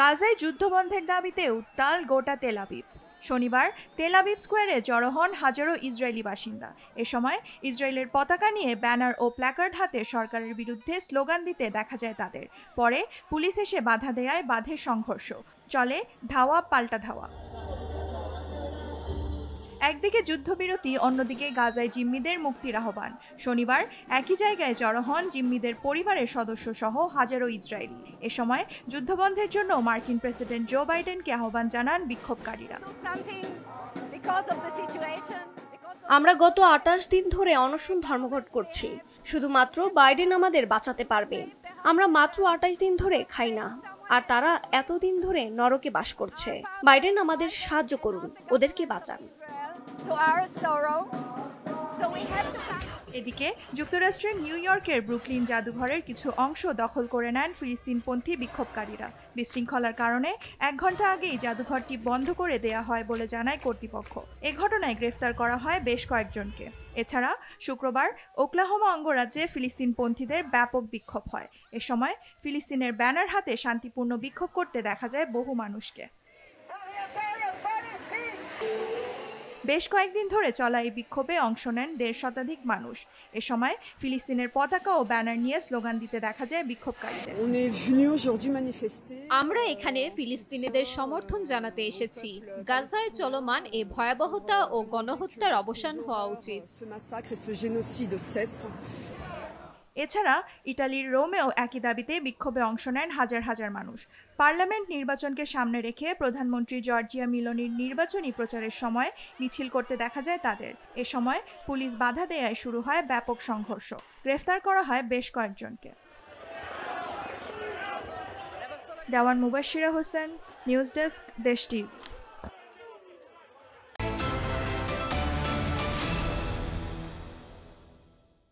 গাজায় যুদ্ধবন্ধের দাবিতে উত্তাল গোটা তেলাবিব শনিবার তেলাবিব স্কোয়ারে জড়ো হন হাজারো ইসরায়েলি বাসিন্দা এ সময় ইসরায়েলের পতাকা নিয়ে ব্যানার ও প্ল্যাকার্ড হাতে সরকারের বিরুদ্ধে স্লোগান দিতে দেখা যায় তাদের পরে পুলিশ এসে বাধা দেয়ায় বাধে সংঘর্ষ চলে ধাওয়া পাল্টা ধাওয়া একদিকে যুদ্ধবিরতি অন্যদিকে গাজায় জিম্মিদের মুক্তির আহ্বান শনিবার একই জায়গায় জড়ো হন জিম্মিদের পরিবারের সদস্য সহ হাজারো ইসরায়েলি এ সময় যুদ্ধবন্ধের জন্য মার্কিন প্রেসিডেন্ট জো বাইডেনকে আহ্বান জানান বিক্ষোভকারীরা আমরা গত আটাশ দিন ধরে অনশন ধর্মঘট করছি শুধুমাত্র বাইডেন আমাদের বাঁচাতে পারবে আমরা মাত্র আটাশ দিন ধরে খাই না আর তারা এতদিন ধরে নরকে বাস করছে বাইডেন আমাদের সাহায্য করুন ওদেরকে বাঁচান to our sorrow. So we have to এদিকে যুক্তরাষ্ট্রের নিউ ইয়র্কের ব্রুকলিন জাদুঘরের কিছু অংশ দখল করে নেন ফিলিস্তিনপন্থী বিক্ষোভকারীরা বিশৃঙ্খলার কারণে এক ঘন্টা আগেই জাদুঘরটি বন্ধ করে দেয়া হয় বলে জানায় কর্তৃপক্ষ এ ঘটনায় গ্রেফতার করা হয় বেশ কয়েকজনকে এছাড়া শুক্রবার ওকলাহোমা অঙ্গরাজ্যে ফিলিস্তিনপন্থীদের ব্যাপক বিক্ষোভ হয় এ সময় ফিলিস্তিনের ব্যানার হাতে শান্তিপূর্ণ বিক্ষোভ করতে দেখা যায় বহু মানুষকে বেশ কয়েকদিন ধরে চলা এই বিক্ষোভে অংশ নেন দেড় শতাধিক মানুষ এ সময় ফিলিস্তিনের পতাকা ও ব্যানার নিয়ে স্লোগান দিতে দেখা যায় বিক্ষোভকারীদের আমরা এখানে ফিলিস্তিনিদের সমর্থন জানাতে এসেছি গাজায় চলমান এ ভয়াবহতা ও গণহত্যার অবসান হওয়া উচিত এছাড়া ইটালির রোমেও একই দাবিতে বিক্ষোভে অংশ নেন হাজার হাজার মানুষ পার্লামেন্ট নির্বাচনকে সামনে রেখে প্রধানমন্ত্রী জর্জিয়া মিলনির নির্বাচনী প্রচারের সময় মিছিল করতে দেখা যায় তাদের এ সময় পুলিশ বাধা দেয়ায় শুরু হয় ব্যাপক সংঘর্ষ গ্রেফতার করা হয় বেশ কয়েকজনকে Dewan Mubashira Hossain news desk Desh TV